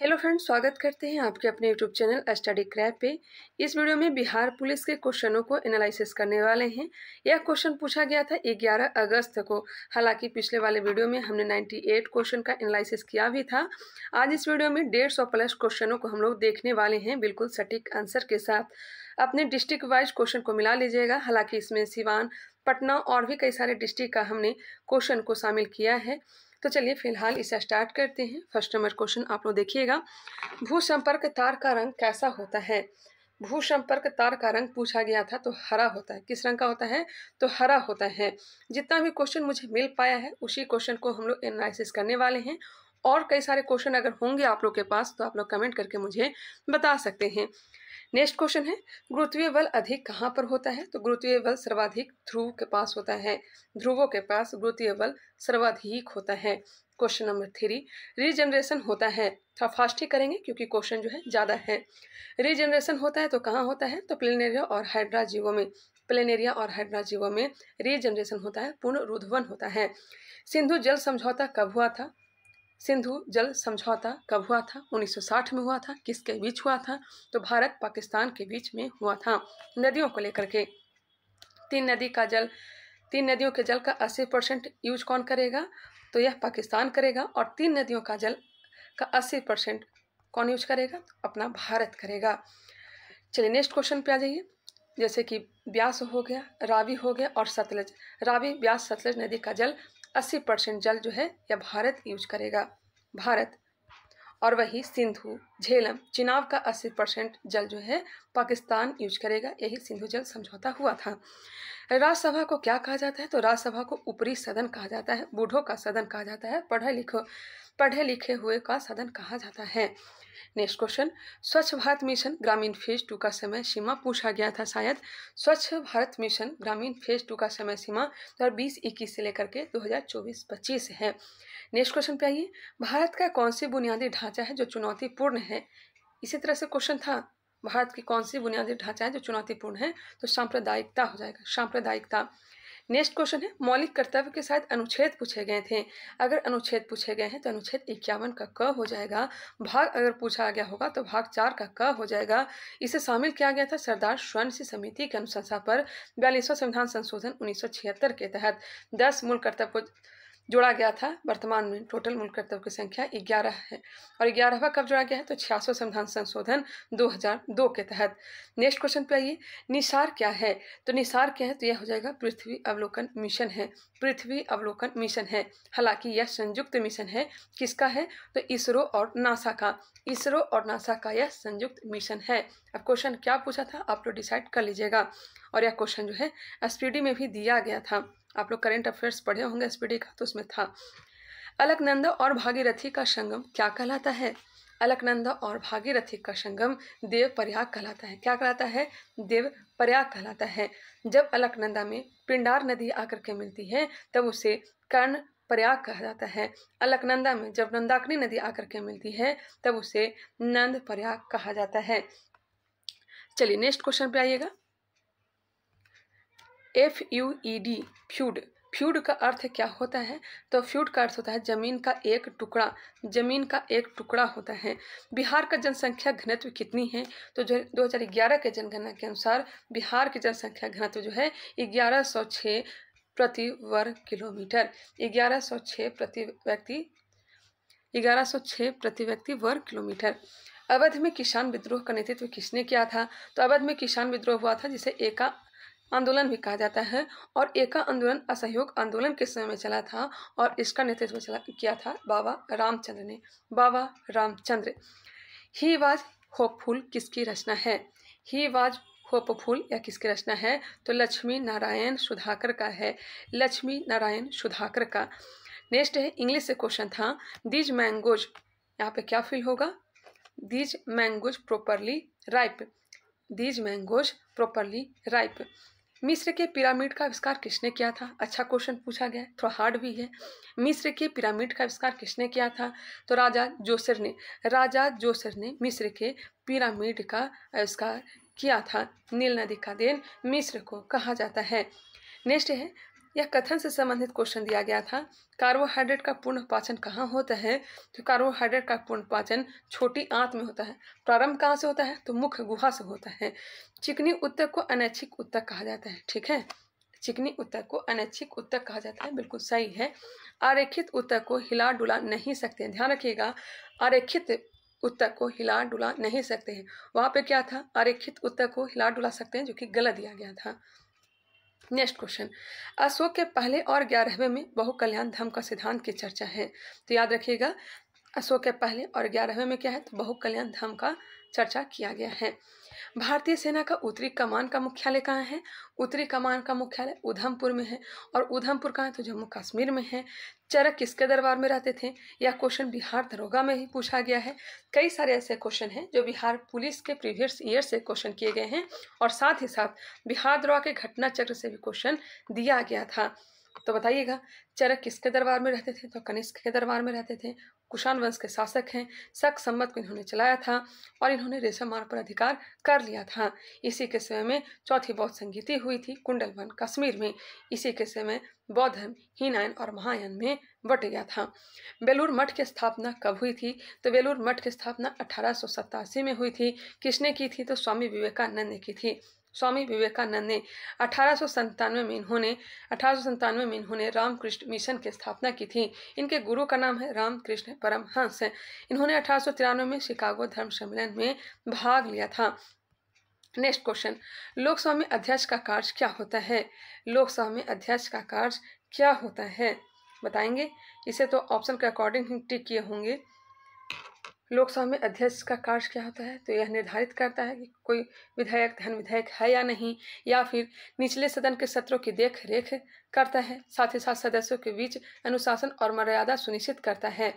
hello friends स्वागत करते हैं आपके अपने यूट्यूब चैनल स्टडी क्रैप पे इस वीडियो में बिहार पुलिस के क्वेश्चनों को एनालिसिस करने वाले हैं यह क्वेश्चन पूछा गया था 11 अगस्त को हालांकि पिछले वाले वीडियो में हमने 98 क्वेश्चन का एनालिसिस किया भी था आज इस वीडियो में डेढ़ सौ प्लस क्वेश्चनों को हम लोग देखने वाले हैं बिल्कुल सटीक आंसर के साथ अपने डिस्ट्रिक्ट वाइज क्वेश्चन को मिला लीजिएगा हालांकि इसमें सिवान पटना और भी कई सारे डिस्ट्रिक्ट का हमने क्वेश्चन को शामिल किया है तो चलिए फिलहाल इसे स्टार्ट करते हैं फर्स्ट नंबर क्वेश्चन आप लोग देखिएगा भू संपर्क तार का रंग कैसा होता है भू संपर्क तार का रंग पूछा गया था तो हरा होता है किस रंग का होता है तो हरा होता है जितना भी क्वेश्चन मुझे मिल पाया है उसी क्वेश्चन को हम लोग एनालिसिस करने वाले हैं और कई सारे क्वेश्चन अगर होंगे आप लोग के पास तो आप लोग कमेंट करके मुझे बता सकते हैं नेक्स्ट क्वेश्चन है गुरुत्वीय बल अधिक कहाँ पर होता है तो गुरुत्वीय बल सर्वाधिक ध्रुव के पास होता है ध्रुवों के पास गुरुत्वीय बल सर्वाधिक होता है क्वेश्चन नंबर थ्री रीजनरेशन होता है थोड़ा तो फास्ट ही करेंगे क्योंकि क्वेश्चन जो है ज़्यादा है रीजनरेशन होता है तो कहाँ होता है तो प्लेनेरिया और हाइड्रा जीवों में प्लेनेरिया और हाइड्रा जीवों में रीजनरेशन होता है पूर्ण रुधवन होता है सिंधु जल समझौता कब हुआ था सिंधु जल समझौता कब हुआ था 1960 में हुआ था किसके बीच हुआ था तो भारत पाकिस्तान के बीच में हुआ था नदियों को लेकर के तीन नदी का जल तीन नदियों के जल का 80 परसेंट यूज कौन करेगा तो यह पाकिस्तान करेगा और तीन नदियों का जल का 80 परसेंट कौन यूज करेगा तो अपना भारत करेगा चलिए नेक्स्ट क्वेश्चन पे आ जाइए जैसे कि ब्यास हो गया रावी हो गया और सतलज रावी ब्यास सतलज नदी का जल अस्सी परसेंट जल जो है यह भारत यूज करेगा भारत और वही सिंधु झेलम चिनाव का 80 परसेंट जल जो है पाकिस्तान यूज करेगा यही सिंधु जल समझौता हुआ था राज्यसभा को क्या कहा जाता है तो राज्यसभा को ऊपरी सदन कहा जाता है बूढ़ों का सदन कहा जाता है पढ़ा लिखो पढ़े लिखे हुए का साधन कहा जाता है next question Swachh Bharat mission Grameen phase two का समय सीमा पूछा गया था शायद Swachh Bharat mission Grameen phase two का समय सीमा दो हज़ार बीस इक्कीस से लेकर के दो हज़ार चौबीस पच्चीस है नेक्स्ट क्वेश्चन पे आइए भारत का कौन सी बुनियादी ढांचा है जो चुनौतीपूर्ण है इसी तरह से क्वेश्चन था भारत की कौन सी बुनियादी ढांचा है जो चुनौतीपूर्ण है तो सांप्रदायिकता हो जाएगा सांप्रदायिकता नेक्स्ट क्वेश्चन है मौलिक कर्तव्य के साथ अनुच्छेद पूछे गए थे अगर अनुच्छेद पूछे गए हैं तो अनुच्छेद इक्यावन का क हो जाएगा भाग अगर पूछा गया होगा तो भाग चार का क हो जाएगा इसे शामिल किया गया था सरदार स्वर्ण समिति के अनुशंसा पर बयालीसवां संविधान संशोधन उन्नीस के तहत दस मूल कर्तव्य को जोड़ा गया था वर्तमान में टोटल मूल कर्तव्य की संख्या ग्यारह है और ग्यारहवा कब जोड़ा गया है तो छियासव संविधान संशोधन 2002 के तहत नेक्स्ट क्वेश्चन पे आइए निसार क्या है तो निसार क्या है तो यह हो जाएगा पृथ्वी अवलोकन मिशन है पृथ्वी अवलोकन मिशन है हालांकि यह संयुक्त मिशन है किसका है तो इसरो और नासा का इसरो और नासा का यह संयुक्त मिशन है अब क्वेश्चन क्या पूछा था आप लोग डिसाइड कर लीजिएगा और यह क्वेश्चन जो है एस में भी दिया गया था आप लोग करेंट अफेयर्स पढ़े होंगे एस का तो उसमें था अलकनंदा और भागीरथी का संगम क्या कहलाता है अलकनंदा और भागीरथी का संगम देव प्रयाग कहलाता है क्या कहलाता है देव प्रयाग कहलाता है जब अलकनंदा में पिंडार नदी आकर के मिलती है तब उसे कर्ण प्रयाग कहा जाता है अलकनंदा में जब नंदाकनी नदी आकर के मिलती है तब उसे नंद प्रयाग कहा जाता है चलिए नेक्स्ट क्वेश्चन पे आइएगा F U E D feud feud का अर्थ क्या होता है तो फ्यूड का अर्थ होता है जमीन का एक टुकड़ा जमीन का एक टुकड़ा होता है बिहार का जनसंख्या घनत्व कितनी है तो जो दो हज़ार ग्यारह के जनगणना के अनुसार बिहार की जनसंख्या घनत्व जो है ग्यारह सौ छः प्रति वर्ग किलोमीटर ग्यारह सौ छः प्रति व्यक्ति ग्यारह सौ छः प्रति व्यक्ति वर्ग किलोमीटर अवध में किसान विद्रोह का नेतृत्व किसने किया था तो अवध में किसान विद्रोह हुआ था जिसे एका आंदोलन भी कहा जाता है और एका आंदोलन असहयोग आंदोलन के समय में चला था और इसका नेतृत्व चला किया था बाबा रामचंद्र ने बाबा रामचंद्र ही वाज होपफुल किसकी रचना है ही वाज होपफुल या किसकी रचना है तो लक्ष्मी नारायण सुधाकर का है लक्ष्मी नारायण सुधाकर का नेक्स्ट है इंग्लिश से क्वेश्चन था दीज मैंगोज यहाँ पे क्या फील होगा these mangoes properly ripe these mangoes properly ripe मिस्र के पिरामिड का आविष्कार किसने किया था अच्छा क्वेश्चन पूछा गया थोड़ा हार्ड भी है मिस्र के पिरामिड का आविष्कार किसने किया था तो राजा जोसर ने राजा जोसर ने मिस्र के पिरामिड का आविष्कार किया था नील नदी का देन मिस्र को कहा जाता है नेक्स्ट है यह कथन से संबंधित क्वेश्चन दिया गया था कार्बोहाइड्रेट का पूर्ण पाचन कहाँ होता है तो कार्बोहाइड्रेट का पूर्ण पाचन छोटी आंत में होता है प्रारंभ कहाँ से होता है तो मुख्य गुहा से होता है चिकनी उत्तक को अनैच्छिक उत्तक कहा जाता है ठीक है चिकनी उत्तक को अनैच्छिक उत्तक कहा जाता है बिल्कुल सही है आरेखित उत्तक को हिला डुला नहीं सकते ध्यान रखिएगा आरेखित उत्तक को हिला डुला नहीं सकते हैं वहाँ पे क्या था आरेखित उत्तक को हिला डुला सकते हैं जो कि गलत दिया गया था नेक्स्ट क्वेश्चन अशोक के पहले और ग्यारहवें में बहु कल्याण धर्म का सिद्धांत की चर्चा है तो याद रखिएगा अशोक के पहले और ग्यारहवें में क्या है तो बहु कल्याण धर्म का चर्चा किया गया है भारतीय सेना का उत्तरी कमान का मुख्यालय कहाँ है उत्तरी कमान का मुख्यालय उधमपुर में है और उधमपुर कहाँ है तो जम्मू कश्मीर में है चरक किसके दरबार में रहते थे यह क्वेश्चन बिहार दरोगा में ही पूछा गया है कई सारे ऐसे क्वेश्चन हैं जो बिहार पुलिस के प्रीवियस ईयर से क्वेश्चन किए गए हैं और साथ ही साथ बिहार दरोगा के घटना चक्र से भी क्वेश्चन दिया गया था तो बताइएगा चरक किसके दरबार में रहते थे तो कनिष्क के दरबार में रहते थे कुषाण वंश के शासक हैं सख सम्मत को इन्होंने चलाया था और इन्होंने रेशम मार्ग पर अधिकार कर लिया था इसी के समय में चौथी बौद्ध संगीति हुई थी कुंडल वन कश्मीर में इसी के समय बौद्ध धर्म हीनायन और महायान में बट गया था बेलूर मठ की स्थापना कब हुई थी तो बेलूर मठ की स्थापना अठारह में हुई थी किसने की थी तो स्वामी विवेकानंद ने की थी स्वामी विवेकानंद ने अठारह में इन्होंने अठारह में इन्होंने रामकृष्ण मिशन की स्थापना की थी इनके गुरु का नाम है रामकृष्ण परमहंस इन्होंने अठारह में शिकागो धर्म सम्मेलन में भाग लिया था नेक्स्ट क्वेश्चन लोकसभा में अध्यक्ष का कार्य क्या होता है लोकसभा में अध्यक्ष का कार्य क्या होता है बताएंगे इसे तो ऑप्शन के अकॉर्डिंग टिक किए होंगे लोकसभा में अध्यक्ष का कार्य क्या होता है तो यह निर्धारित करता है कि कोई विधायक धन विधायक है या नहीं या फिर निचले सदन के सत्रों की देख रेख करता है साथ ही साथ सदस्यों के बीच अनुशासन और मर्यादा सुनिश्चित करता है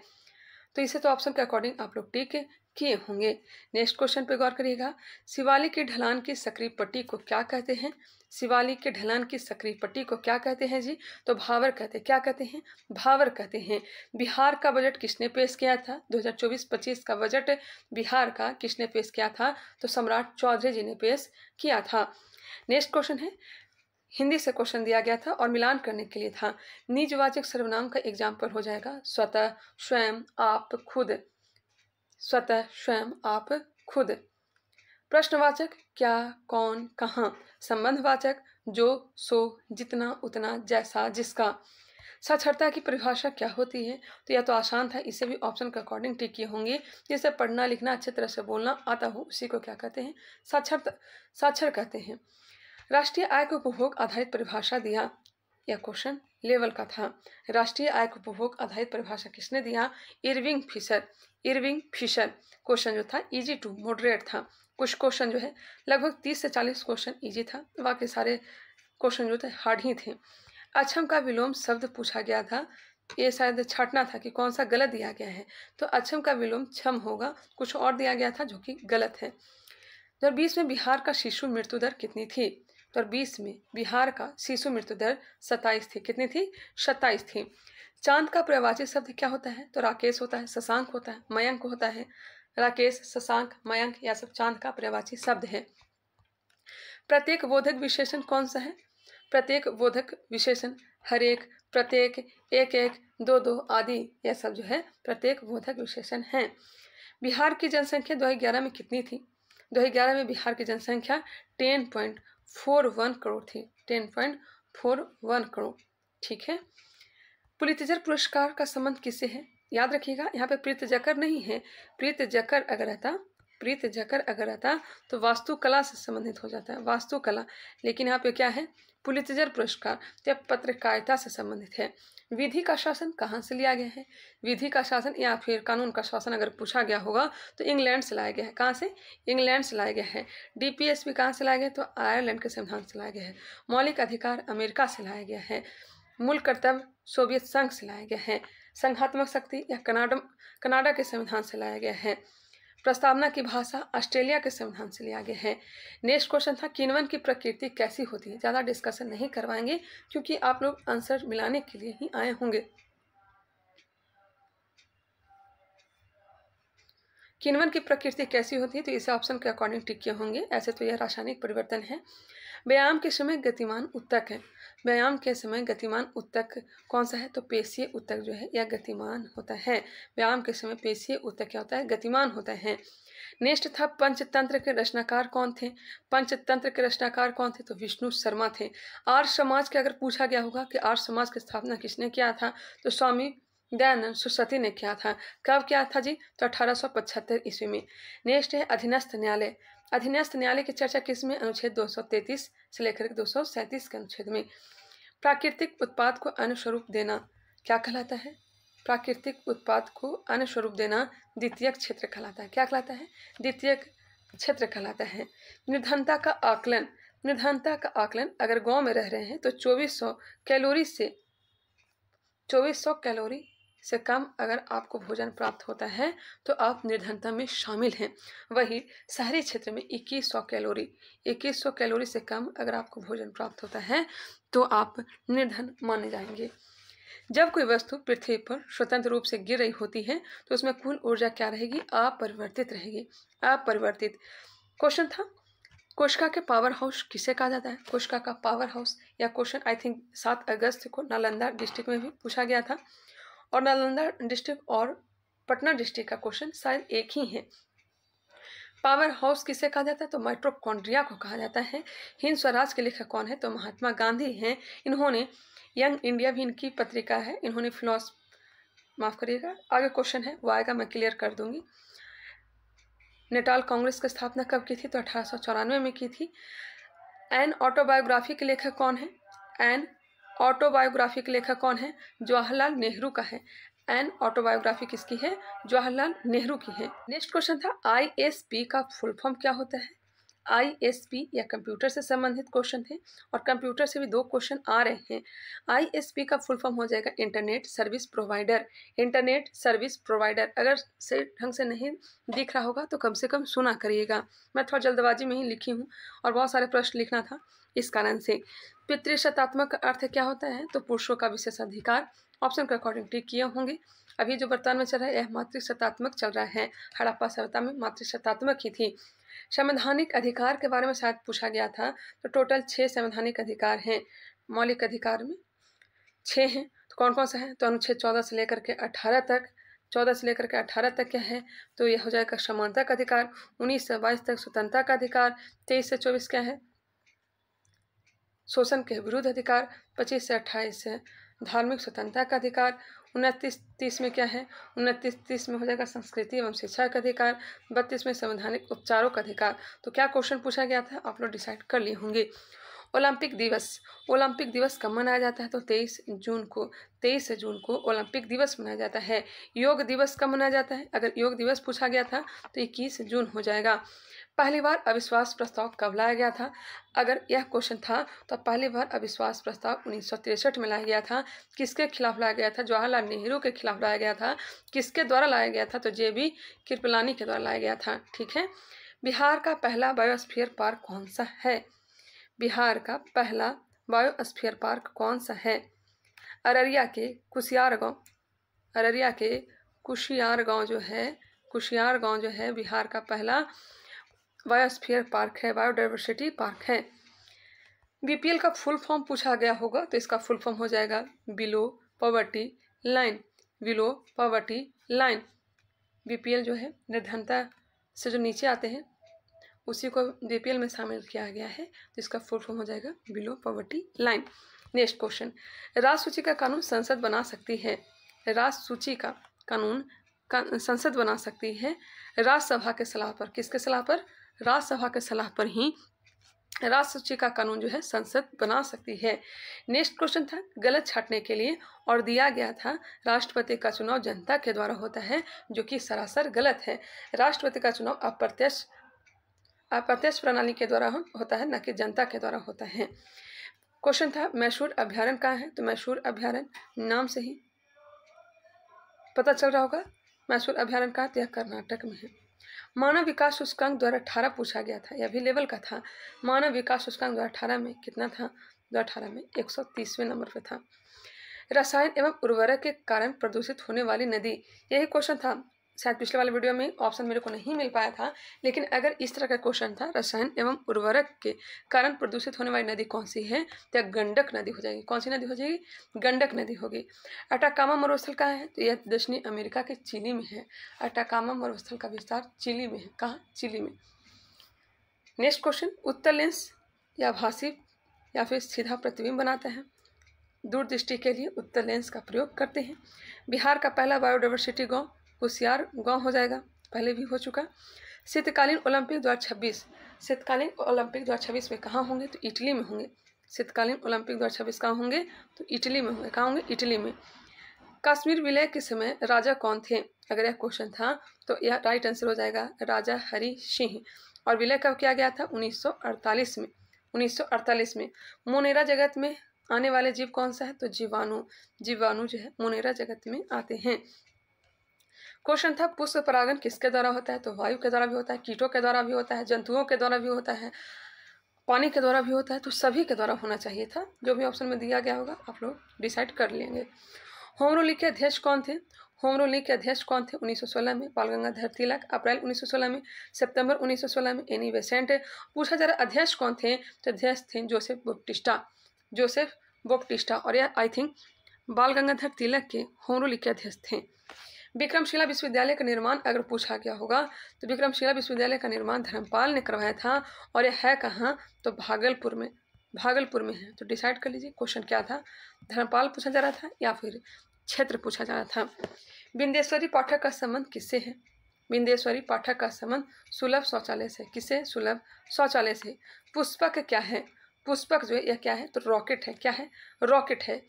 तो इसे तो ऑप्शन के अकॉर्डिंग आप लोग टीक किए होंगे नेक्स्ट क्वेश्चन पे गौर करिएगा शिवालिक की ढलान की सक्रिय पट्टी को क्या कहते हैं शिवाली के ढलान की सक्रिय पट्टी को क्या कहते हैं जी तो भावर कहते क्या कहते हैं भावर कहते हैं बिहार का बजट किसने पेश किया था 2024-25 का बजट बिहार का किसने पेश किया था तो सम्राट चौधरी जी ने पेश किया था नेक्स्ट क्वेश्चन है हिंदी से क्वेश्चन दिया गया था और मिलान करने के लिए था निजवाचक सर्वनाम का एग्जाम्पल हो जाएगा स्वतः स्वयं आप खुद स्वतः स्वयं आप खुद प्रश्नवाचक क्या कौन कहाँ संबंधवाचक जो सो जितना उतना जैसा जिसका साक्षरता की परिभाषा क्या होती है तो या तो आसान था इसे भी ऑप्शन के अकॉर्डिंग टिक किए होंगे जिसे पढ़ना लिखना अच्छे तरह से बोलना आता हो उसी को क्या कहते हैं साक्षरता साक्षर कहते हैं राष्ट्रीय आय के उपभोग आधारित परिभाषा दिया यह क्वेश्चन लेवल का था राष्ट्रीय आय के उपभोग आधारित परिभाषा किसने दिया Irving Fisher Irving Fisher question जो था इजी टू मॉडरेट था कुछ क्वेश्चन जो है लगभग तीस से चालीस क्वेश्चन ईजी था बाकी सारे क्वेश्चन जो थे हार्ड ही थे अक्षम का विलोम शब्द पूछा गया था ये शायद छाटना था कि कौन सा गलत दिया गया है तो अक्षम का विलोम छम होगा कुछ और दिया गया था जो कि गलत है दो तो बीस में बिहार का शिशु मृत्यु दर कितनी थी दो तो बीस में बिहार का शिशु मृत्यु दर सत्ताईस थी कितनी थी सत्ताईस थी चांद का प्रवाचित शब्द क्या होता है तो राकेश होता है शशांक होता है मयंक होता है राकेश शशांक मयंक यह सब चांद का पर्यावाची शब्द है प्रत्येक बोधक विशेषण कौन सा है प्रत्येक बोधक विशेषण हरेक प्रत्येक एक एक दो दो आदि यह सब जो है प्रत्येक बोधक विशेषण है बिहार की जनसंख्या दो में कितनी थी दो में बिहार की जनसंख्या 10.41 करोड़ थी 10.41 करोड़ ठीक है पुलितजर पुरस्कार का संबंध किससे है याद रखिएगा यहाँ पे प्रीत जकर नहीं है प्रीत जकर अगर रहता प्रीत जकर अगर रहता तो वास्तुकला से संबंधित हो जाता है वास्तुकला लेकिन यहाँ पे क्या है पुलितजर पुरस्कार तो यह पत्रकारिता से संबंधित है विधि का शासन कहाँ से लिया गया है विधि का शासन या फिर कानून का शासन अगर पूछा गया होगा तो इंग्लैंड से लाया गया है कहाँ से इंग्लैंड से लाया गया है एस पी कहाँ से लाया गया तो आयरलैंड के संविधान से लाया गया है मौलिक अधिकार अमेरिका से लाया गया है मूल कर्तव्य सोवियत संघ से लाया गया है संघात्मक शक्ति यह कनाडा कनाडा के संविधान से लाया गया है प्रस्तावना की भाषा ऑस्ट्रेलिया के संविधान से लिया गया है नेक्स्ट क्वेश्चन था किनवन की प्रकृति कैसी होती है ज़्यादा डिस्कशन नहीं करवाएंगे क्योंकि आप लोग आंसर मिलाने के लिए ही आए होंगे किनवन की प्रकृति कैसी होती है तो इसे ऑप्शन के अकॉर्डिंग टिक किए होंगे ऐसे तो यह रासायनिक परिवर्तन है व्यायाम के समय गतिमान उत्तक है व्यायाम के समय गतिमान उत्तक कौन सा है तो पेशीय उत्तक जो है यह गतिमान होता है व्यायाम के समय पेशीय उत्तक क्या होता है गतिमान होता है नेक्स्ट था पंचतंत्र के रचनाकार कौन थे पंचतंत्र के रचनाकार कौन थे तो विष्णु शर्मा थे आर समाज के अगर पूछा गया होगा कि आर समाज की स्थापना किसने किया था तो स्वामी दयानंद सरस्वती ने किया था कब किया था जी तो अठारह ईस्वी में नेक्स्ट है अधीनस्थ न्यायालय अधीनस्थ न्यायालय की चर्चा किसमें अनुच्छेद 233 से लेकर दो सौ के अनुच्छेद में प्राकृतिक उत्पाद को अन्य स्वरूप देना क्या कहलाता है प्राकृतिक उत्पाद को अन्य स्वरूप देना द्वितीय क्षेत्र कहलाता है क्या कहलाता है द्वितीय क्षेत्र कहलाता है निर्धनता का आकलन निर्धनता का आकलन अगर गांव में रह रहे हैं तो 2400 कैलोरी से 2400 कैलोरी से कम अगर आपको भोजन प्राप्त होता है तो आप निर्धनता में शामिल हैं वही शहरी क्षेत्र में 2100 कैलोरी 2100 कैलोरी से कम अगर आपको भोजन प्राप्त होता है तो आप निर्धन माने जाएंगे जब कोई वस्तु पृथ्वी पर स्वतंत्र रूप से गिर रही होती है तो उसमें कुल ऊर्जा क्या रहेगी अपरिवर्तित रहेगी अपरिवर्तित क्वेश्चन था कोशिका के पावर हाउस किसे कहा जाता है कोशिका का पावर हाउस या क्वेश्चन आई थिंक सात अगस्त को नालंदा डिस्ट्रिक्ट में भी पूछा गया था और नालंदा डिस्ट्रिक्ट और पटना डिस्ट्रिक्ट का क्वेश्चन शायद एक ही है पावर हाउस किसे कहा जाता है तो माइट्रोकॉन्ड्रिया को कहा जाता है हिंद स्वराज के लेखक कौन है तो महात्मा गांधी हैं इन्होंने यंग इंडिया भी इनकी पत्रिका है इन्होंने फिलोस माफ़ करिएगा आगे क्वेश्चन है वो आएगा मैं क्लियर कर दूंगी नेटाल कांग्रेस की स्थापना कब की थी तो अठारह में की थी एन ऑटोबायोग्राफी के लेखक कौन है एन ऑटोबायोग्राफिक लेखक कौन है जवाहरलाल नेहरू का है एन ऑटोबायोग्राफी किसकी है जवाहरलाल नेहरू की है नेक्स्ट क्वेश्चन था आईएसपी का फुल फॉर्म क्या होता है आईएसपी या कंप्यूटर से संबंधित क्वेश्चन है और कंप्यूटर से भी दो क्वेश्चन आ रहे हैं आईएसपी का फुल फॉर्म हो जाएगा internet service provider internet service provider अगर सही ढंग से नहीं दिख रहा होगा तो कम से कम सुना करिएगा मैं थोड़ा जल्दबाजी में ही लिखी हूँ और बहुत सारे प्रश्न लिखना था इस कारण से पितृशतात्मक का अर्थ क्या होता है तो पुरुषों का विशेष अधिकार ऑप्शन के अकॉर्डिंग टिक किए होंगे अभी जो वर्तमान में चल रहा है यह मातृशतात्मक चल रहा है हड़प्पा सभ्यता में मातृशतात्मक ही थी संवैधानिक अधिकार के बारे में शायद पूछा गया था तो टोटल छः संवैधानिक अधिकार हैं मौलिक अधिकार में छः हैं तो कौन कौन सा है तो अनुच्छेद चौदह से लेकर के अठारह तक चौदह से लेकर के अठारह तक क्या है तो यह हो जाएगा समानता का अधिकार उन्नीस से बाईस तक स्वतंत्रता का अधिकार तेईस से चौबीस क्या है शोषण के विरुद्ध अधिकार पच्चीस से अट्ठाईस है धार्मिक स्वतंत्रता का अधिकार उनतीस तीस में क्या है उनतीस तीस में हो जाएगा संस्कृति एवं शिक्षा का अधिकार बत्तीस में संवैधानिक उपचारों का अधिकार तो क्या क्वेश्चन पूछा गया था आप लोग डिसाइड कर लिए होंगे ओलंपिक दिवस ओलंपिक दिवस कब मनाया जाता है तो तेईस जून को तेईस जून को ओलंपिक दिवस मनाया जाता है योग दिवस कब मनाया जाता है अगर योग दिवस पूछा गया था तो इक्कीस जून हो जाएगा पहली बार अविश्वास प्रस्ताव कब लाया गया था अगर यह क्वेश्चन था तो पहली बार अविश्वास प्रस्ताव उन्नीस में लाया गया था किसके खिलाफ लाया गया था जवाहरलाल नेहरू के खिलाफ लाया गया था किसके द्वारा लाया गया था तो जे बी कृपलानी के द्वारा लाया गया था ठीक है बिहार का पहला बायोस्फीयर पार्क कौन सा है बिहार का पहला बायोस्फीयर पार्क कौन सा है अररिया के कुशियार गांव अररिया के कुशियार गांव जो है कुशियार गांव जो है बिहार का पहला बायोस्फीयर पार्क है बायोडाइवर्सिटी पार्क है बीपीएल का फुल फॉर्म पूछा गया होगा तो इसका फुल फॉर्म हो जाएगा below poverty line below poverty line BPL जो है निर्धनता से जो नीचे आते हैं उसी को बीपीएल में शामिल किया गया है तो इसका फुल फॉर्म हो जाएगा below poverty line next question राज सूची का कानून संसद बना सकती है राज सूची का कानून का, संसद बना सकती है राज्यसभा के सलाह पर किसके सलाह पर राज्यसभा के सलाह पर ही राष्ट्रपति का कानून जो है संसद बना सकती है नेक्स्ट क्वेश्चन था गलत छाटने के लिए और दिया गया था राष्ट्रपति का चुनाव जनता के द्वारा होता है जो कि सरासर गलत है राष्ट्रपति का चुनाव अप्रत्यक्ष अप्रत्यक्ष प्रणाली के द्वारा होता है न कि जनता के द्वारा होता है क्वेश्चन था मैशूर अभ्यारण कहाँ है तो मैसूर अभ्यारण नाम से ही पता चल रहा होगा मैशूर अभ्यारण कहाँ तो यह कर्नाटक में है मानव विकास सूचकांक द्वारा अठारह पूछा गया था यह भी लेवल का था मानव विकास सूचकांक द्वारा अठारह में कितना था दो अठारह में एक सौ तीसवें नंबर पर था रसायन एवं उर्वरक के कारण प्रदूषित होने वाली नदी यही क्वेश्चन था शायद पिछले वाले वीडियो में ऑप्शन मेरे को नहीं मिल पाया था लेकिन अगर इस तरह का क्वेश्चन था रसायन एवं उर्वरक के कारण प्रदूषित होने वाली नदी कौन सी है तो गंडक नदी हो जाएगी कौन सी नदी हो जाएगी गंडक नदी होगी अटाकामा मरुस्थल कहाँ है तो यह दक्षिणी अमेरिका के चिली में है अटाकामा मरुस्थल का विस्तार चिली में है कहाँ चिली में नेक्स्ट क्वेश्चन उत्तर लेंस या भाषी या फिर सीधा प्रतिबिंब बनाता है दूरदृष्टि के लिए उत्तर लेंस का प्रयोग करते हैं बिहार का पहला बायोडाइवर्सिटी गांव होशियार गांव हो जाएगा पहले भी हो चुका शीतकालीन ओलंपिक दो हज़ार छब्बीस शीतकालीन ओलंपिक दो में कहाँ होंगे तो इटली में होंगे शीतकालीन ओलंपिक दो हज़ार छब्बीस कहाँ होंगे तो इटली में होंगे कहाँ होंगे इटली में कश्मीर विलय के समय राजा कौन थे अगर यह क्वेश्चन था तो यह राइट आंसर हो जाएगा राजा हरि सिंह और विलय कब किया गया था 1948 में 1948 में मोनेरा जगत में आने वाले जीव कौन सा है तो जीवाणु जीवाणु जो है मोनेरा जगत में आते हैं क्वेश्चन था पुष्प परागण किसके द्वारा होता है तो वायु के द्वारा भी होता है कीटों के द्वारा भी होता है जंतुओं के द्वारा भी होता है पानी के द्वारा भी होता है तो सभी के द्वारा होना चाहिए था जो भी ऑप्शन में दिया गया होगा आप लोग डिसाइड कर लेंगे होमरोली के अध्यक्ष कौन थे होमरोली के अध्यक्ष कौन थे 1916 में बाल गंगाधर तिलक अप्रैल 1916 में सितंबर 1916 में एनी वेसेंट पूछा जा रहा अध्यक्ष कौन थे तो अध्यक्ष थे जोसेफ बोप्टिस्टा जोसेफ बोप्टिस्टा और यह आई थिंक बाल गंगाधर तिलक के होमरोली के अध्यक्ष थे विक्रमशिला विश्वविद्यालय का निर्माण अगर पूछा गया होगा तो विक्रमशिला विश्वविद्यालय का निर्माण धर्मपाल ने करवाया था और यह है कहाँ तो भागलपुर में भागलपुर में है तो डिसाइड कर लीजिए क्वेश्चन क्या था धर्मपाल पूछा जा रहा था या फिर क्षेत्र पूछा जा रहा था बिंदेश्वरी पाठक का संबंध किससे है बिंदेश्वरी पाठक का संबंध सुलभ शौचालय से किससे सुलभ शौचालय से पुष्पक क्या है पुष्पक जो है यह क्या है तो रॉकेट है क्या है रॉकेट है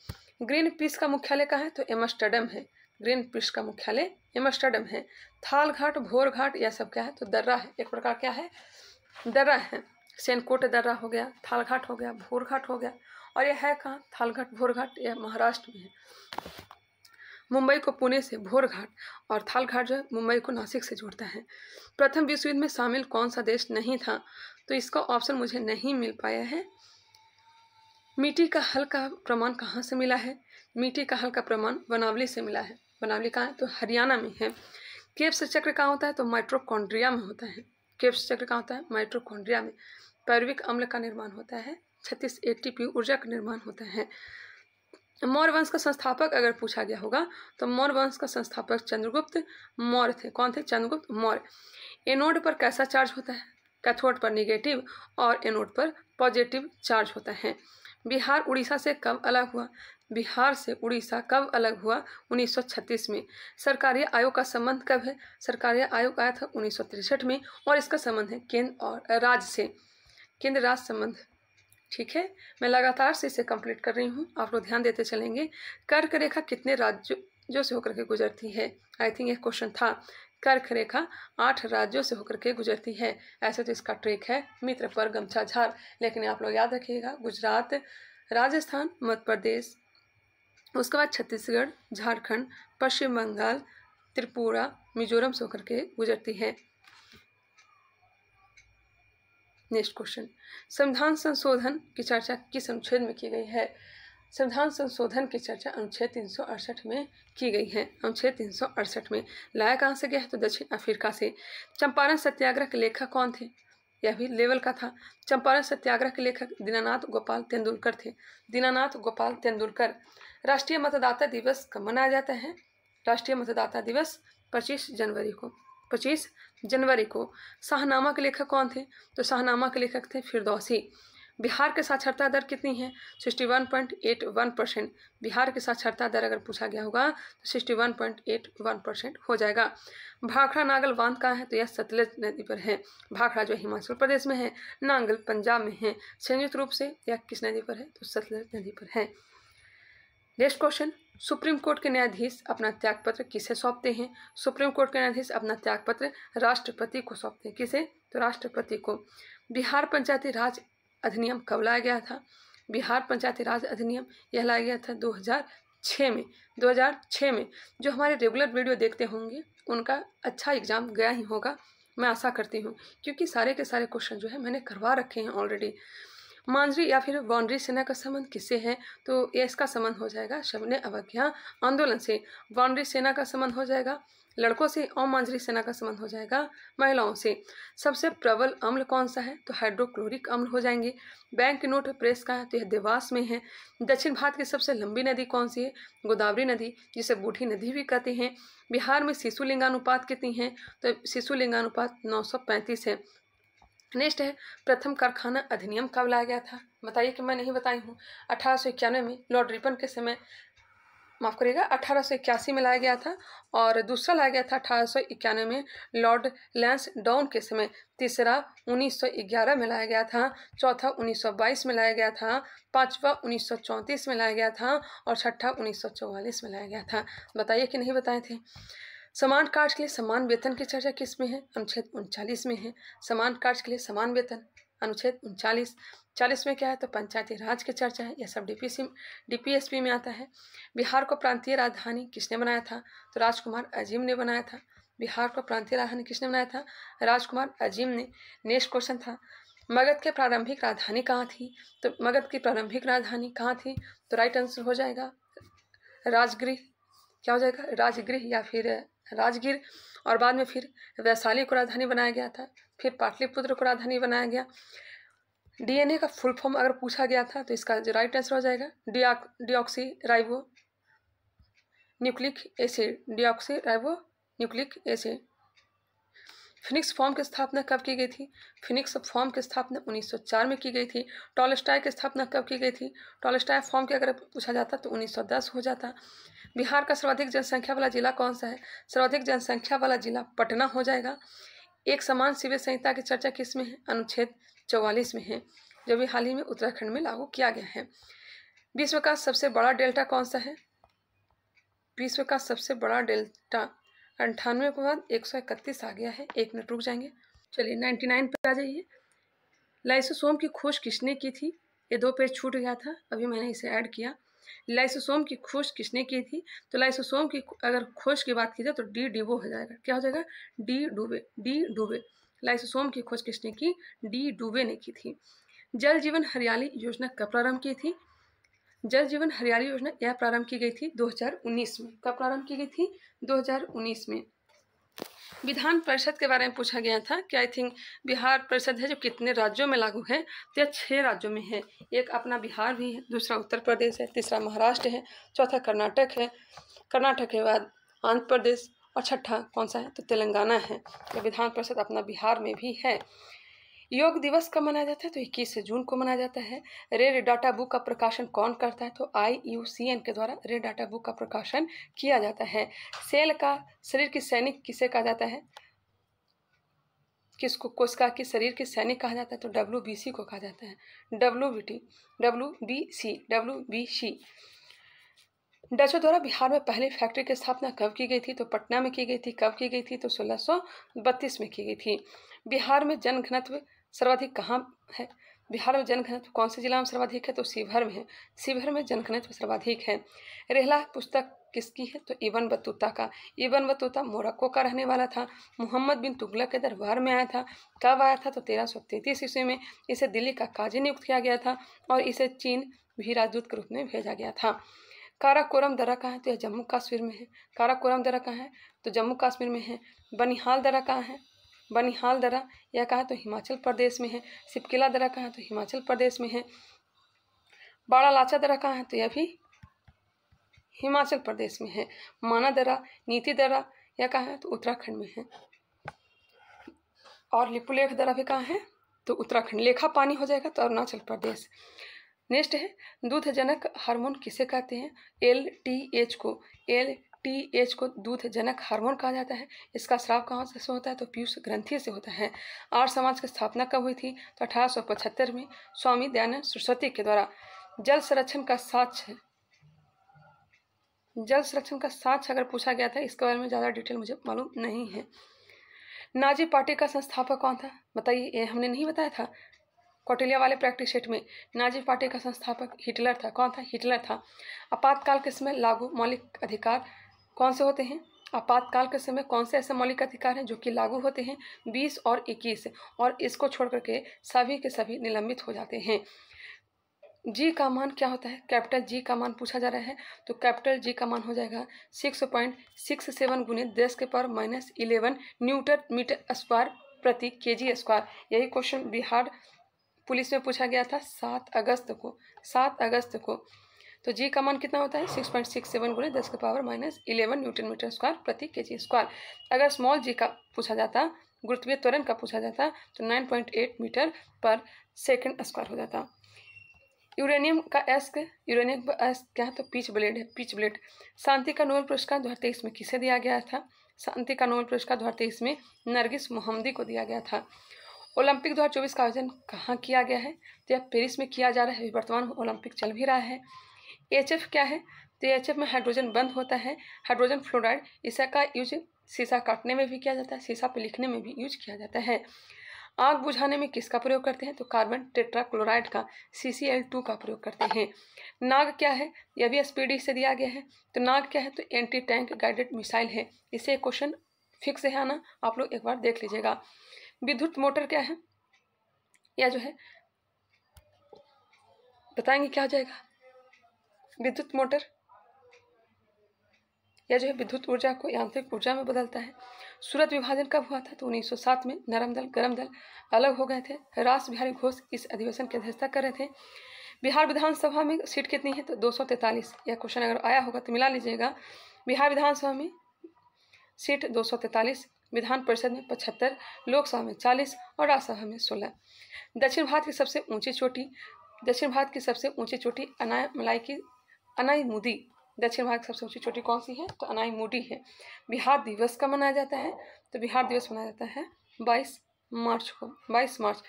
ग्रीन पीस का मुख्यालय कहाँ है तो एमस्टर्डम है ग्रीन पीस का मुख्यालय एम्स्टर्डम है थाल घाट भोर घाट यह सब क्या है तो दर्रा है एक प्रकार क्या है दर्रा है सेनकोट दर्रा हो गया थाल घाट हो गया भोर घाट हो गया और यह है कहाँ थाल घाट भोर घाट यह महाराष्ट्र में है मुंबई को पुणे से भोर घाट और थाल घाट जो है मुंबई को नासिक से जोड़ता है प्रथम विश्व युद्ध में शामिल कौन सा देश नहीं था तो इसका ऑप्शन मुझे नहीं मिल पाया है मिट्टी का हल का प्रमाण कहाँ से मिला है मिट्टी का हल्का प्रमाण बनावली से मिला है बनावली कहाँ है तो हरियाणा में है केप्स चक्र कहाँ होता है तो माइट्रोकॉन्ड्रिया में होता है केप्स चक्र कहाँ होता है माइट्रोकॉन्ड्रिया में पैरविक अम्ल का निर्माण होता है छत्तीस ए ऊर्जा का निर्माण होता है मौर्य वंश का संस्थापक अगर पूछा गया होगा तो मौर्य वंश का संस्थापक चंद्रगुप्त मौर्य थे कौन थे चंद्रगुप्त मौर्य एनोड पर कैसा चार्ज होता है कैथोड पर निगेटिव और एनोड पर पॉजिटिव चार्ज होता है बिहार उड़ीसा से कब अलग हुआ बिहार से उड़ीसा कब अलग हुआ 1936 में सरकारी आयोग का संबंध कब है सरकारी आयोग आया था उन्नीस में और इसका संबंध है केंद्र और राज्य से केंद्र राज्य संबंध ठीक है मैं लगातार से इसे कंप्लीट कर रही हूँ आप लोग ध्यान देते चलेंगे कर्क रेखा कितने राज्यों से होकर के गुजरती है आई थिंक यह क्वेश्चन था कर्क रेखा आठ राज्यों से होकर के गुजरती है ऐसे तो इसका ट्रेक है मित्र पर गमछा झार लेकिन आप लोग याद रखिएगा गुजरात राजस्थान मध्य प्रदेश उसके बाद छत्तीसगढ़ झारखंड पश्चिम बंगाल त्रिपुरा मिजोरम से होकर के गुजरती है नेक्स्ट क्वेश्चन संविधान संशोधन की चर्चा किस अनुच्छेद में की गई है संविधान संशोधन की चर्चा अनुच्छेद तीन में की गई है अनुच्छेद तीन में लाया कहाँ से गया है तो दक्षिण अफ्रीका से चंपारण सत्याग्रह के लेखक कौन थे यह भी लेवल का था चंपारण सत्याग्रह के लेखक दीनानाथ गोपाल तेंदुलकर थे दीनानाथ गोपाल तेंदुलकर राष्ट्रीय मतदाता दिवस कब मनाया जाता है राष्ट्रीय मतदाता दिवस 25 जनवरी को 25 जनवरी को शाहनामा के लेखक कौन थे तो शाहनामा के लेखक थे फिरदौसी बिहार के साक्षरता दर कितनी है sixty one point eight one percent Bihar के साक्षरता दर अगर पूछा गया होगा तो sixty one point eight one percent हो जाएगा भाखड़ा नागल बांध कहाँ है तो यह सतलज नदी पर है भाखड़ा जो हिमाचल प्रदेश में है नांगल पंजाब में है संयुक्त रूप से यह किस नदी पर है तो सतलज नदी पर है नेक्स्ट क्वेश्चन सुप्रीम कोर्ट के न्यायाधीश अपना त्यागपत्र किसे सौंपते हैं सुप्रीम कोर्ट के न्यायाधीश अपना त्यागपत्र राष्ट्रपति को सौंपते हैं किसे तो राष्ट्रपति को बिहार पंचायती राज अधिनियम कब लाया गया था बिहार पंचायती राज अधिनियम यह लाया गया था 2006 में 2006 में जो हमारे रेगुलर वीडियो देखते होंगे उनका अच्छा एग्जाम गया ही होगा मैं आशा करती हूँ क्योंकि सारे के सारे क्वेश्चन जो है मैंने करवा रखे हैं ऑलरेडी मांजरी या फिर बाउंड्री सेना का संबंध किससे है तो ये इसका संबंध हो जाएगा शवन अवज्ञा आंदोलन से बाउंड्री सेना का संबंध हो जाएगा लड़कों से और मांजरी सेना का संबंध हो जाएगा महिलाओं से सबसे प्रबल अम्ल कौन सा है तो हाइड्रोक्लोरिक अम्ल हो जाएंगे बैंक नोट प्रेस का है तो यह देवास में है दक्षिण भारत की सबसे लंबी नदी कौन सी है गोदावरी नदी जिसे बूढ़ी नदी भी कहते हैं बिहार में शिशु लिंगानुपात कितनी है तो शिशु लिंगानुपात नौ है नेक्स्ट है प्रथम कारखाना अधिनियम कब लाया गया था बताइए कि मैं नहीं बताई हूँ अठारह में लॉर्ड रिपन के समय माफ़ करिएगा अठारह में लाया गया था और दूसरा लाया गया था अठारह में लॉर्ड लैंस डाउन के समय तीसरा 1911 में लाया गया था चौथा 1922 में लाया गया था पांचवा 1934 में लाया गया था और छठा 1944 में लाया गया था बताइए कि नहीं बताए थे समान कार्य के लिए समान वेतन की चर्चा किस में है अनुच्छेद उनचालीस में है समान कार्य के लिए समान वेतन अनुच्छेद उनचालीस चालीस में क्या है तो पंचायती राज की चर्चा है यह सब डीपीसी डीपीएसपी में आता है बिहार को प्रांतीय राजधानी किसने बनाया था तो राजकुमार अजीम ने बनाया था बिहार को प्रांतीय राजधानी किसने बनाया था राजकुमार अजीम ने नेक्स्ट क्वेश्चन था मगध की प्रारंभिक राजधानी कहाँ थी तो मगध की प्रारंभिक राजधानी कहाँ थी तो राइट आंसर हो जाएगा राजगृह क्या हो जाएगा राजगृह या फिर राजगीर और बाद में फिर वैशाली को राजधानी बनाया गया था फिर पाटलिपुत्र को राजधानी बनाया गया डीएनए का फुल फॉर्म अगर पूछा गया था तो इसका जो राइट आंसर हो जाएगा डिऑक deoxyribonucleic acid deoxyribonucleic acid Phoenix farm की स्थापना कब की गई थी फिनिक्स फॉर्म की स्थापना 1904 में की गई थी टॉलस्टाय की स्थापना कब की गई थी टॉलस्टाय फॉर्म की अगर पूछा जाता तो 1910 हो जाता बिहार का सर्वाधिक जनसंख्या वाला जिला कौन सा है सर्वाधिक जनसंख्या वाला जिला पटना हो जाएगा एक समान सिविल संहिता की चर्चा किस में है अनुच्छेद चौवालीस में है जो भी हाल ही में उत्तराखंड में लागू किया गया है विश्व का सबसे बड़ा डेल्टा कौन सा है विश्व का सबसे बड़ा डेल्टा अंठानवे के बाद एक सौ इकतीस आ गया है एक मिनट रुक जाएंगे चलिए नाइन्टी नाइन पर आ जाइए लाइसोसोम की खोज किसने की थी ये दो पेज छूट गया था अभी मैंने इसे ऐड किया लाइसोसोम की खोज किसने की थी तो लाइसोसोम की अगर खोज की बात की जाए तो डी डीबो हो जाएगा क्या हो जाएगा डी डूबे डी डूबे लाइसोसोम की खोज किसने की डी डूबे ने की थी जल जीवन हरियाली योजना कब प्रारंभ की थी जल जीवन हरियाली योजना यह प्रारंभ की गई थी 2019 में कब प्रारंभ की गई थी 2019 में विधान परिषद के बारे में पूछा गया था कि आई थिंक बिहार परिषद है जो कितने राज्यों में लागू है तो यह छः राज्यों में है एक अपना बिहार भी है दूसरा उत्तर प्रदेश है तीसरा महाराष्ट्र है चौथा कर्नाटक है कर्नाटक के बाद आंध्र प्रदेश और छठा कौन सा है तो तेलंगाना है तो विधान परिषद अपना बिहार में भी है योग दिवस कब मनाया जाता है तो 21 जून को मनाया जाता है रेड डाटा बुक का प्रकाशन कौन करता है तो आई यू सी एन के द्वारा रेड डाटा बुक का प्रकाशन किया जाता है सेल का शरीर की सैनिक किसे कहा जाता है किसको कोशिका के शरीर के सैनिक कहा जाता है तो डब्ल्यू बी सी को कहा जाता है W B T W B C W B C डचों द्वारा बिहार में पहली फैक्ट्री की स्थापना कब की गई थी तो पटना में की गई थी कब की गई थी तो बत्तीस में की गई थी बिहार में जनघनत्व घनत्व सर्वाधिक कहाँ है बिहार में जनघनत्व कौन से जिला में सर्वाधिक है तो शिवहर में है शिवहर में जनघनत्व सर्वाधिक है रेहला पुस्तक किसकी है तो इबन बतूता का इबन बतूता मोरक्को का रहने वाला था मोहम्मद बिन तुगलक के दरबार में आया था कब आया था तो तेरह सौ तैंतीस ईस्वी में इसे दिल्ली का काजी नियुक्त किया गया था और इसे चीन भी राजदूत के रूप में भेजा गया था काराकोरम दरा कहाँ है तो यह जम्मू कश्मीर में है काराकोरम दरा कहाँ है तो जम्मू कश्मीर में है बनिहाल दरा कहाँ है बनिहाल दर्रा यह कहा तो हिमाचल प्रदेश में है सिपकिला दर्रा कहा तो हिमाचल प्रदेश में है बाड़ा लाचा दर्रा कहा है तो यह भी हिमाचल प्रदेश में है माना दर्रा नीति दर्रा यह कहा है तो उत्तराखंड में है और लिपुलेख दर्रा भी कहाँ है तो उत्तराखंड लेखा पानी हो जाएगा तो अरुणाचल प्रदेश नेक्स्ट है दूधजनक हार्मोन किसे कहते हैं एल टी एच को एल टी एच को दूध जनक हार्मोन कहा जाता है इसका श्राव कहाँ से होता है तो पीयूष ग्रंथि से होता है आर्य समाज की स्थापना कब हुई थी तो अठारह में स्वामी दयानंद सरस्वती के द्वारा जल संरक्षण का साक्ष जल संरक्षण का साक्ष अगर पूछा गया था इसके बारे में ज़्यादा डिटेल मुझे मालूम नहीं है नाजी पार्टी का संस्थापक कौन था बताइए ये हमने नहीं बताया था कौटिल्या वाले प्रैक्टिस सेट में नाजी पार्टी का संस्थापक हिटलर था कौन था हिटलर था आपातकाल के समय लागू मौलिक अधिकार कौन से होते हैं आपातकाल के समय कौन से ऐसे मौलिक अधिकार हैं जो कि लागू होते हैं 20 और 21 और इसको छोड़ करके सभी के सभी निलंबित हो जाते हैं जी का मान क्या होता है कैपिटल जी का मान पूछा जा रहा है तो कैपिटल जी का मान हो जाएगा सिक्स पॉइंट सिक्स सेवन गुने दस के power minus eleven newton metre square प्रति के जी स्क्वायर यही क्वेश्चन बिहार पुलिस में पूछा गया था सात अगस्त को सात अगस्त को तो जी का मान कितना होता है सिक्स पॉइंट सिक्स सेवन गुणे दस का power minus eleven newton metre square प्रति के जी स्क्वायर अगर स्मॉल जी का पूछा जाता गुरुत्वीय त्वरण का पूछा जाता तो नाइन पॉइंट एट मीटर पर सेकेंड स्क्वायर हो जाता यूरेनियम का एस्क यूरेनियम का एस्क क्या है तो पीच ब्लेड है पीच ब्लेड शांति का नोवल पुरस्कार दो हज़ार तेईस में किसे दिया गया था शांति का नोवल पुरस्कार दो हज़ार तेईस में नरगिस मोहम्मदी को दिया गया था ओलंपिक दो हज़ार चौबीस का आयोजन कहाँ किया गया है तो यह पेरिस में किया जा रहा है वर्तमान ओलंपिक चल भी रहा है एच क्या है तो एच में हाइड्रोजन बंद होता है हाइड्रोजन फ्लोराइड इसका का यूज शीशा काटने में भी किया जाता है शीशा पर लिखने में भी यूज किया जाता है आग बुझाने में किसका प्रयोग करते हैं तो कार्बन टेट्राक्लोराइड का सी सी एल टू का प्रयोग करते हैं नाग क्या है यह भी स्पीडी से दिया गया है तो नाग क्या है तो एंटी टैंक गाइडेड मिसाइल है इसे क्वेश्चन फिक्स है आना आप लोग एक बार देख लीजिएगा विद्युत मोटर क्या है या जो है बताएंगे क्या हो जाएगा विद्युत मोटर या जो है विद्युत ऊर्जा को यांत्रिक ऊर्जा में बदलता है सूरत विभाजन कब हुआ था तो 1907 में नरम दल गरम दल अलग हो गए थे रास बिहारी घोष इस अधिवेशन की अध्यक्षता कर रहे थे बिहार विधानसभा में सीट कितनी है तो दो यह क्वेश्चन अगर आया होगा तो मिला लीजिएगा बिहार विधानसभा में सीट दो विधान परिषद में पचहत्तर लोकसभा में चालीस और राज्यसभा में सोलह दक्षिण भारत की सबसे ऊंची चोटी दक्षिण भारत की सबसे ऊंची चोटी अनायमलाई की अनाई मूदी दक्षिण भारत की सबसे ऊंची चोटी कौन सी है तो अनाई मूडी है बिहार दिवस कब मनाया जाता है तो बिहार दिवस मनाया जाता है बाईस मार्च को 22 मार्च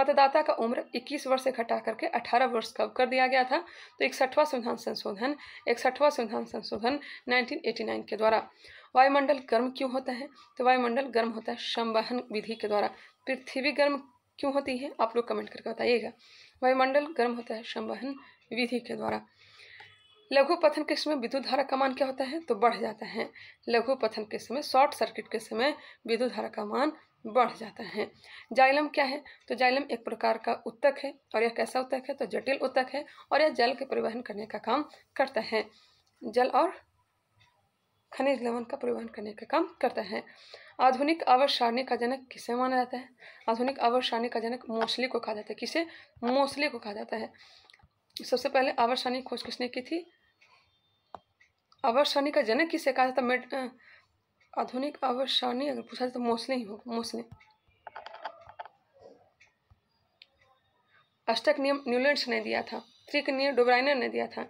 मतदाता का उम्र 21 वर्ष से घटा करके 18 वर्ष कब कर दिया गया था तो इकसठवां संविधान संशोधन इकसठवां संविधान संशोधन 1989 के द्वारा वायुमंडल गर्म क्यों होता है तो वायुमंडल गर्म होता है संवहन विधि के द्वारा पृथ्वी गर्म क्यों होती है आप लोग कमेंट करके बताइएगा वायुमंडल गर्म होता है संवहन विधि के द्वारा लघु पथन के समय विद्युत धारा का मान क्या होता है तो बढ़ जाता है लघु पथन के समय शॉर्ट सर्किट के समय विद्युत धारा का मान बढ़ जाता है जाइलम क्या है तो जाइलम एक प्रकार का उत्तक है और यह कैसा उत्तक है तो जटिल उत्तक है और यह जल के परिवहन करने का काम करता है जल और खनिज लवण का परिवहन करने का काम करता है आधुनिक आवर्त सारणी का जनक किसे माना जाता है आधुनिक आवर्त सारणी का जनक मोसली को कहा जाता है किसे मोसली को कहा जाता है सबसे पहले आवर्त सारणी खोज किसने की थी अवरसानी का जनक किसे कहा जाता मेट आधुनिक अवरसानी अगर पूछा जाए तो मोसले ही हो मोसले अष्टक नियम न्यूलैंड ने दिया था त्रिक नियम डोब्राइनर ने दिया था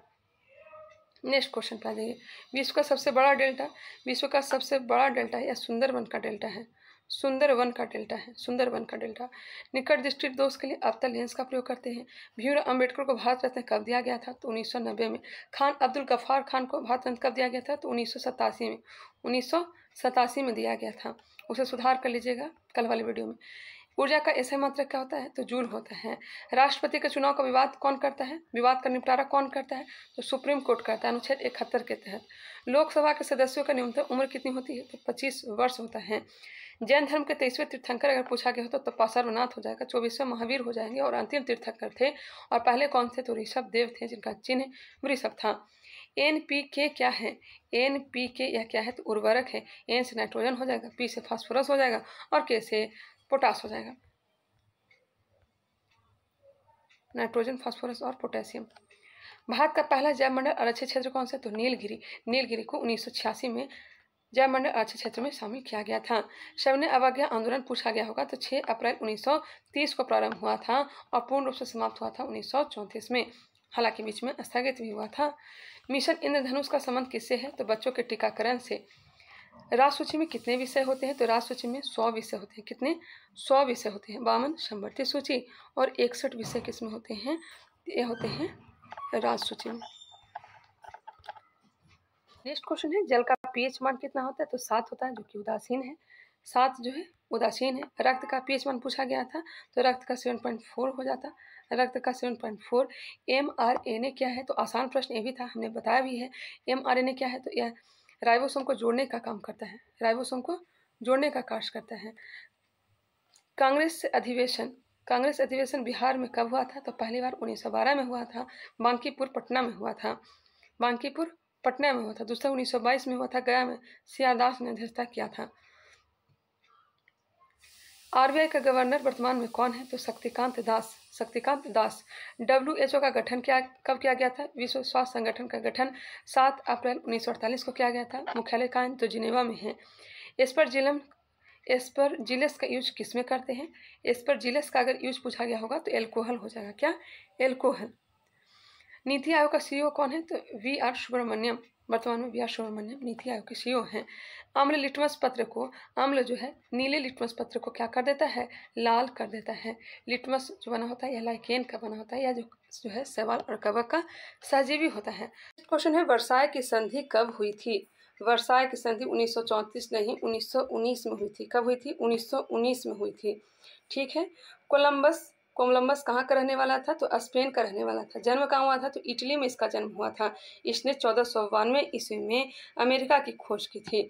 नेक्स्ट क्वेश्चन पे जाइए विश्व का सबसे बड़ा डेल्टा विश्व का सबसे बड़ा डेल्टा है या सुंदरबन का डेल्टा है सुंदर वन का डेल्टा है सुंदर वन का डेल्टा निकट दृष्टि दोष के लिए अवतल लेंस का प्रयोग करते हैं भीमराव अंबेडकर को भारत रत्न कब दिया गया था तो 1990 में खान अब्दुल गफ्फार खान को भारत रत्न कब दिया गया था तो उन्नीस में उन्नीस में दिया गया था उसे सुधार कर लीजिएगा कल वाले वीडियो में ऊर्जा का ऐसे मात्र क्या होता है तो जूल होता है राष्ट्रपति के चुनाव का विवाद कौन करता है विवाद का निपटारा कौन करता है तो सुप्रीम कोर्ट करता है अनुच्छेद इकहत्तर के तहत लोकसभा के सदस्यों का न्यूनतम उम्र कितनी होती है तो पच्चीस वर्ष होता है जैन धर्म के तेईसवें तीर्थंकर अगर पूछा गया हो तो तो सर्वनाथ हो जाएगा चौबीसवें महावीर हो जाएंगे और अंतिम तीर्थंकर थे और पहले कौन थे तो ऋषभ देव थे जिनका चिन्ह वृषभ था एन पी के क्या है एन पी के यह क्या है तो उर्वरक है एन से नाइट्रोजन हो जाएगा पी से फास्फोरस हो जाएगा और के से पोटास हो जाएगा नाइट्रोजन फास्फोरस और पोटेशियम भारत का पहला जैव मंडल आरक्षित क्षेत्र कौन सा तो नीलगिरी नीलगिरी को उन्नीस में जय मंडल आरक्षित क्षेत्र में शामिल किया गया था श्रवण अवज्ञा आंदोलन पूछा गया होगा तो 6 अप्रैल 1930 को प्रारंभ हुआ था और पूर्ण रूप से समाप्त हुआ था उन्नीस में हालांकि बीच में स्थगित भी हुआ था मिशन इंद्रधनुष का संबंध किससे है तो बच्चों के टीकाकरण से राज सूची में कितने विषय होते हैं तो राज सूची में सौ विषय होते हैं कितने सौ विषय होते हैं बावन संवर्ती सूची और इकसठ विषय किसमें होते हैं ये होते हैं राज सूची में नेक्स्ट क्वेश्चन है जल का पीएच मान कितना होता है तो सात होता है जो कि उदासीन है सात जो है उदासीन है रक्त का पीएच मान पूछा गया था तो रक्त का सेवन पॉइंट फोर हो जाता रक्त का seven point four M R N A क्या है तो आसान प्रश्न ये भी था हमने बताया भी है एम आर एन ए क्या है तो यह राइबोसोम को जोड़ने का काम करता है राइबोसोम को जोड़ने का कार्य करता है कांग्रेस अधिवेशन कांग्रेस अधिवेशन बिहार में कब हुआ था तो पहली बार 1912 में हुआ था बांकीपुर पटना में हुआ था बांकीपुर पटना में हुआ था दूसरा 1922 में हुआ था गया में सियादास ने अध्यक्षता किया था आरबीआई का गवर्नर वर्तमान में कौन है तो शक्तिकांत दास शक्तिकांत दास डब्ल्यू का गठन किया कब किया गया था विश्व स्वास्थ्य संगठन का गठन 7 अप्रैल 1948 को किया गया था मुख्यालय कायम तो जिनेवा में है इस पर जिलम इस पर जिलेस का यूज किसमें करते हैं इस पर जिलेस का अगर यूज पूछा गया होगा तो एल्कोहल हो जाएगा क्या एल्कोहल नीति आयोग का सीईओ कौन है तो वी आर सुब्रमण्यम वर्तमान में वी आर सुब्रमण्यम नीति आयोग के सीईओ हैं आम्ल लिटमस पत्र को आम्ल जो है नीले लिटमस पत्र को क्या कर देता है लाल कर देता है लिटमस जो बना होता है या लाइकेन का बना होता है या जो जो है सवाल और कवक का सजीवी होता है क्वेश्चन है वर्षाय की संधि कब हुई थी वर्षाय की संधि उन्नीस नहीं उन्नीस में हुई थी कब हुई थी उन्नीस में हुई थी ठीक है कोलम्बस कोमलम्बस कहाँ का रहने वाला था तो स्पेन का रहने वाला था जन्म कहाँ हुआ था तो इटली में इसका जन्म हुआ था इसने चौदह सौ बानवे ईस्वी में अमेरिका की खोज की थी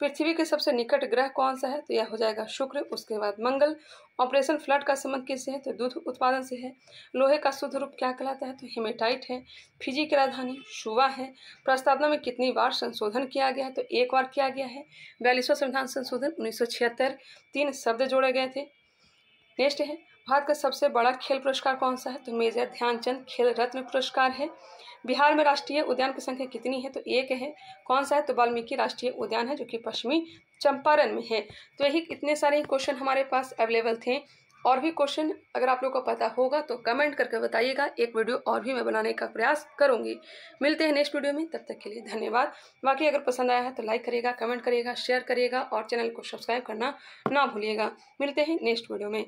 पृथ्वी के सबसे निकट ग्रह कौन सा है तो यह हो जाएगा शुक्र उसके बाद मंगल ऑपरेशन फ्लड का संबंध किससे है तो दूध उत्पादन से है लोहे का शुद्ध रूप क्या कहलाता है तो हिमेटाइट है फिजी की राजधानी शुवा है प्रस्तावना में कितनी बार संशोधन किया गया है तो एक बार किया गया है बयालीसवा संविधान संशोधन उन्नीस तीन शब्द जोड़े गए थे नेक्स्ट है भारत का सबसे बड़ा खेल पुरस्कार कौन सा है तो मेजर ध्यानचंद खेल रत्न पुरस्कार है बिहार में राष्ट्रीय उद्यान की संख्या कितनी है तो एक है कौन सा है तो वाल्मीकि राष्ट्रीय उद्यान है जो कि पश्चिमी चंपारण में है तो यही इतने सारे क्वेश्चन हमारे पास अवेलेबल थे और भी क्वेश्चन अगर आप लोग को पता होगा तो कमेंट करके बताइएगा एक वीडियो और भी मैं बनाने का प्रयास करूँगी मिलते हैं नेक्स्ट वीडियो में तब तक के लिए धन्यवाद बाकी अगर पसंद आया है तो लाइक करिएगा कमेंट करिएगा शेयर करिएगा और चैनल को सब्सक्राइब करना ना भूलिएगा मिलते हैं नेक्स्ट वीडियो में